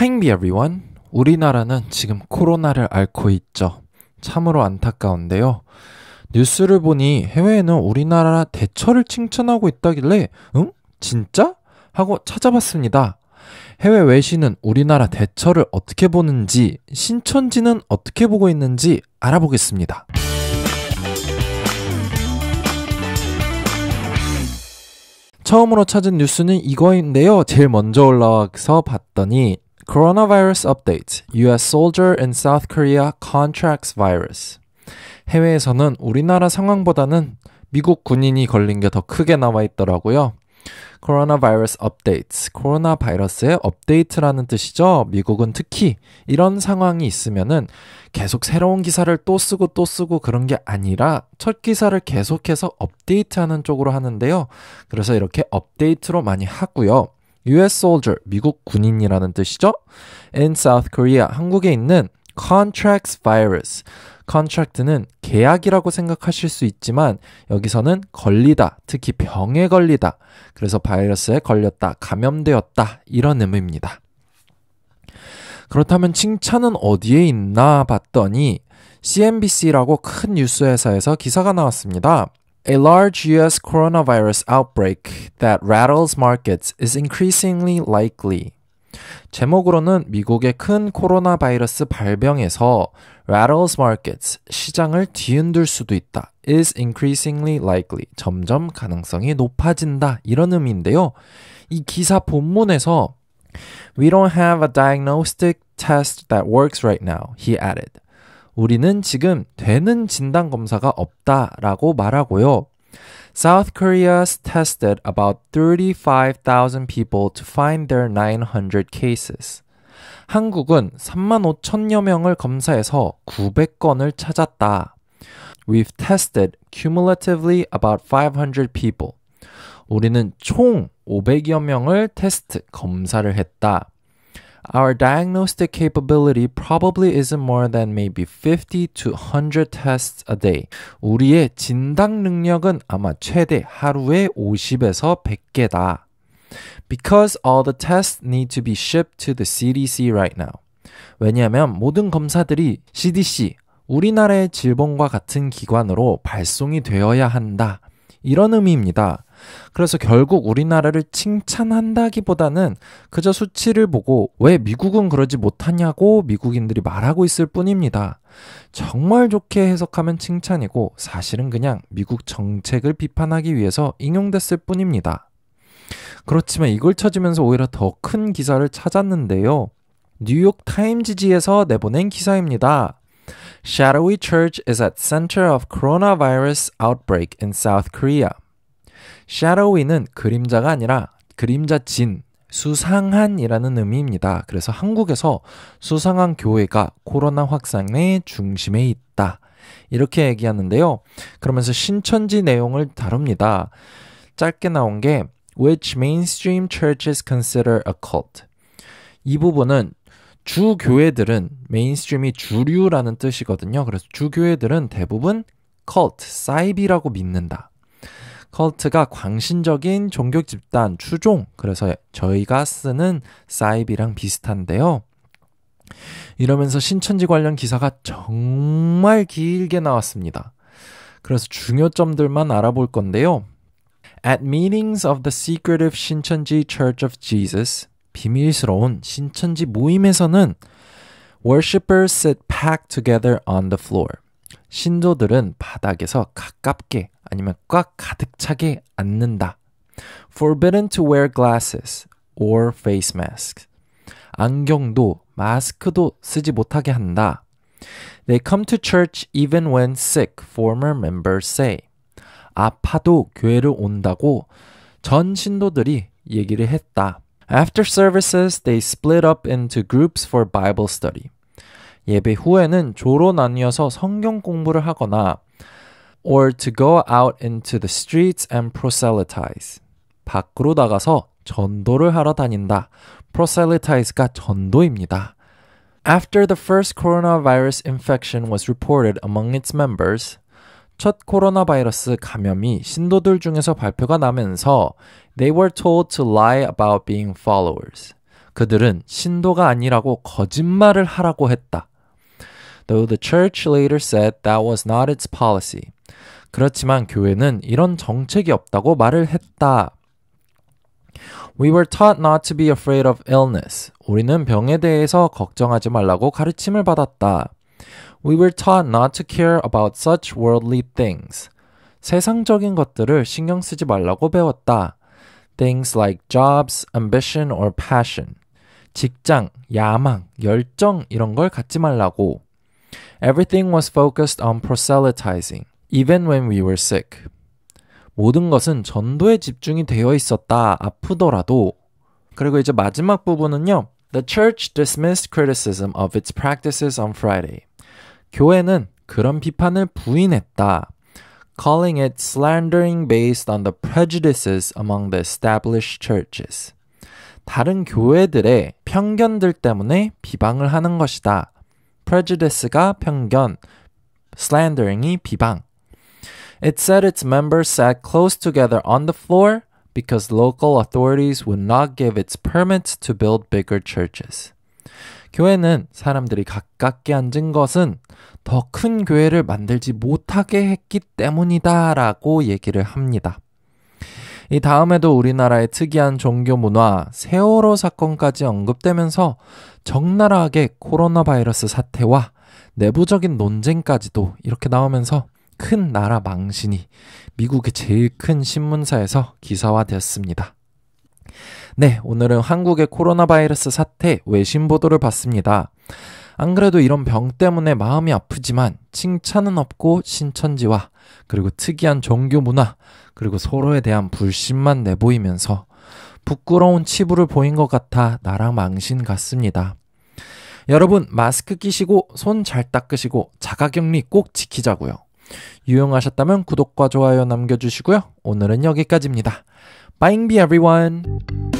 h a 비 g e v e 우리나라는 지금 코로나를 앓고 있죠. 참으로 안타까운데요. 뉴스를 보니 해외에는 우리나라 대처를 칭찬하고 있다길래, 응? 진짜? 하고 찾아봤습니다. 해외 외신은 우리나라 대처를 어떻게 보는지, 신천지는 어떻게 보고 있는지 알아보겠습니다. 처음으로 찾은 뉴스는 이거인데요. 제일 먼저 올라와서 봤더니 Coronavirus update. US soldier in South Korea contracts virus. 해외에서는 우리나라 상황보다는 미국 군인이 걸린 게 더 크게 나와 있더라고요. Coronavirus u p d a t e 코로나 바이러스의 업데이트라는 뜻이죠. 미국은 특히 이런 상황이 있으면은 계속 새로운 기사를 또 쓰고 또 쓰고 그런 게 아니라 첫 기사를 계속해서 업데이트하는 쪽으로 하는데요. 그래서 이렇게 업데이트로 많이 하고요. U.S. soldier, 미국 군인이라는 뜻이죠. In South Korea, 한국에 있는 contracts virus. contract는 계약이라고 생각하실 수 있지만 여기서는 걸리다, 특히 병에 걸리다. 그래서 바이러스에 걸렸다, 감염되었다 이런 의미입니다. 그렇다면 칭찬은 어디에 있나 봤더니 CNBC라고 큰 뉴스 회사에서 기사가 나왔습니다. A large US coronavirus outbreak that rattles markets is increasingly likely. 제목으로는 미국의 큰 코로나 바이러스 발병에서 rattles markets, 시장을 뒤흔들 수도 있다, is increasingly likely, 점점 가능성이 높아진다, 이런 의미인데요. 이 기사 본문에서 We don't have a diagnostic test that works right now, he added. 우리는 지금 되는 진단 검사가 없다라고 말하고요. South Korea's tested about 35,000 people to find their 900 cases. 한국은 3만 5천여 명을 검사해서 900건을 찾았다. We've tested cumulatively about 500 people. 우리는 총 500여 명을 테스트, 검사를 했다. Our diagnostic capability probably isn't more than maybe 50 to 100 tests a day. 우리의 진단 능력은 아마 최대 하루에 50에서 100개다. Because all the tests need to be shipped to the CDC right now. 왜냐하면 모든 검사들이 CDC, 우리나라의 질본과 같은 기관으로 발송이 되어야 한다. 이런 의미입니다. 그래서 결국 우리나라를 칭찬한다기보다는 그저 수치를 보고 왜 미국은 그러지 못하냐고 미국인들이 말하고 있을 뿐입니다. 정말 좋게 해석하면 칭찬이고 사실은 그냥 미국 정책을 비판하기 위해서 인용됐을 뿐입니다. 그렇지만 이걸 찾으면서 오히려 더 큰 기사를 찾았는데요. 뉴욕 타임지지에서 내보낸 기사입니다. Shadowy Church is at center of coronavirus outbreak in South Korea. 샤로위는 그림자가 아니라 그림자 진, 수상한이라는 의미입니다. 그래서 한국에서 수상한 교회가 코로나 확산의 중심에 있다. 이렇게 얘기하는데요. 그러면서 신천지 내용을 다룹니다. 짧게 나온 게 which mainstream churches consider a cult. 이 부분은 주 교회들은 메인스트림이 주류라는 뜻이거든요. 그래서 주 교회들은 대부분 cult, 사이비라고 믿는다. 컬트가 광신적인 종교 집단 추종 그래서 저희가 쓰는 사이비랑 비슷한데요. 이러면서 신천지 관련 기사가 정말 길게 나왔습니다. 그래서 중요점들만 알아볼 건데요. At meetings of the secretive 신천지 Church of Jesus, 비밀스러운 신천지 모임에서는 worshippers sit packed together on the floor. 신조들은 바닥에서 가깝게 아니면 꽉 가득 차게 앉는다. Forbidden to wear glasses or face masks. 안경도 마스크도 쓰지 못하게 한다. They come to church even when sick, former members say. 아파도 교회를 온다고 전 신도들이 얘기를 했다. After services, they split up into groups for Bible study. 예배 후에는 조로 나뉘어서 성경 공부를 하거나 or to go out into the streets and proselytize. 밖으로 나가서 전도를 하러 다닌다. proselytize가 전도입니다. After the first coronavirus infection was reported among its members, 첫 코로나 바이러스 감염이 신도들 중에서 발표가 나면서 they were told to lie about being followers. 그들은 신도가 아니라고 거짓말을 하라고 했다. though the church later said that was not its policy. 그렇지만 교회는 이런 정책이 없다고 말을 했다. We were taught not to be afraid of illness. 우리는 병에 대해서 걱정하지 말라고 가르침을 받았다. We were taught not to care about such worldly things. 세상적인 것들을 신경 쓰지 말라고 배웠다. Things like jobs, ambition, or passion. 직장, 야망, 열정 이런 걸 갖지 말라고. Everything was focused on proselytizing, even when we were sick. 모든 것은 전도에 집중이 되어 있었다. 아프더라도. 그리고 이제 마지막 부분은요. The church dismissed criticism of its practices on Friday. 교회는 그런 비판을 부인했다. calling it slandering based on the prejudices among the established churches. 다른 교회들의 편견들 때문에 비방을 하는 것이다. prejudice가 편견, slandering이 비방. It said its members sat close together on the floor because local authorities would not give its permits to build bigger churches. 교회는 사람들이 가깝게 앉은 것은 더 큰 교회를 만들지 못하게 했기 때문이다라고 얘기를 합니다. 이 다음에도 우리나라의 특이한 종교 문화 세월호 사건까지 언급되면서 적나라하게 코로나 바이러스 사태와 내부적인 논쟁까지도 이렇게 나오면서 큰 나라 망신이 미국의 제일 큰 신문사에서 기사화되었습니다. 네, 오늘은 한국의 코로나 바이러스 사태 외신 보도를 봤습니다. 안 그래도 이런 병 때문에 마음이 아프지만 칭찬은 없고 신천지와 그리고 특이한 종교 문화 그리고 서로에 대한 불신만 내보이면서 부끄러운 치부를 보인 것 같아 나랑 망신 같습니다. 여러분 마스크 끼시고 손 잘 닦으시고 자가격리 꼭 지키자고요. 유용하셨다면 구독과 좋아요 남겨주시고요. 오늘은 여기까지입니다. Bye, everyone.